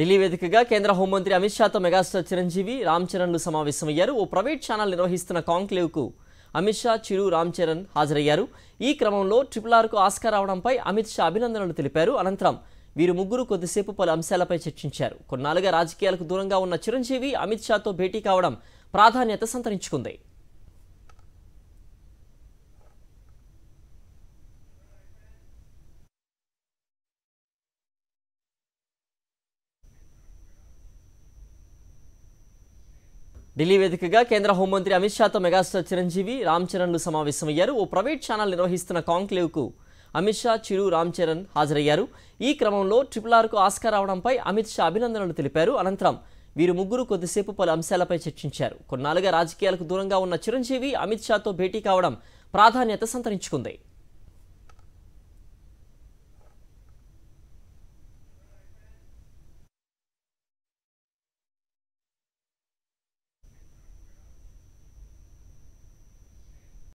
ఢిల్లీ వేదికగా కేంద్ర హోంమంత్రి అమిత్ షాతో మెగాస్టార్ చిరంజీవి రామ్ చరణ్లు సమావేశమయ్యారు ఓ ప్రైవేట్ ఛానల్ నిర్వహిస్తున్న కాంక్లేవ్కు అమిత్ షా చిరు రామ్ చరణ్ హాజరయ్యారు ఈ క్రమంలో ట్రిపుల్ ఆర్కు ఆస్కార్ అవడంపై అమిత్ షా అభినందనలు తెలిపారు అనంతరం వీరు ముగ్గురు కొద్దిసేపు పలు అంశాలపై చర్చించారు కొన్నాళ్ళుగా రాజకీయాలకు దూరంగా ఉన్న చిరంజీవి అమిత్ షాతో భేటీ కావడం ప్రాధాన్యత సంతరించుకుంది ఢిల్లీ వేదికగా కేంద్ర హోంమంత్రి అమిత్ షాతో మెగాస్టార్ చిరంజీవి రామ్ చరణ్లు సమావేశమయ్యారు ఓ ప్రైవేట్ ఛానల్ నిర్వహిస్తున్న కాంక్లేవ్కు అమిత్ షా చిరు రామ్ చరణ్ హాజరయ్యారు ఈ క్రమంలో ట్రిపుల్ ఆర్కు ఆస్కార్ అవడంపై అమిత్ షా అభినందనలు తెలిపారు అనంతరం వీరు ముగ్గురు కొద్దిసేపు పలు అంశాలపై చర్చించారు కొన్నాళ్ళుగా రాజకీయాలకు దూరంగా ఉన్న చిరంజీవి అమిత్ షాతో భేటీ కావడం ప్రాధాన్యత సంతరించుకుంది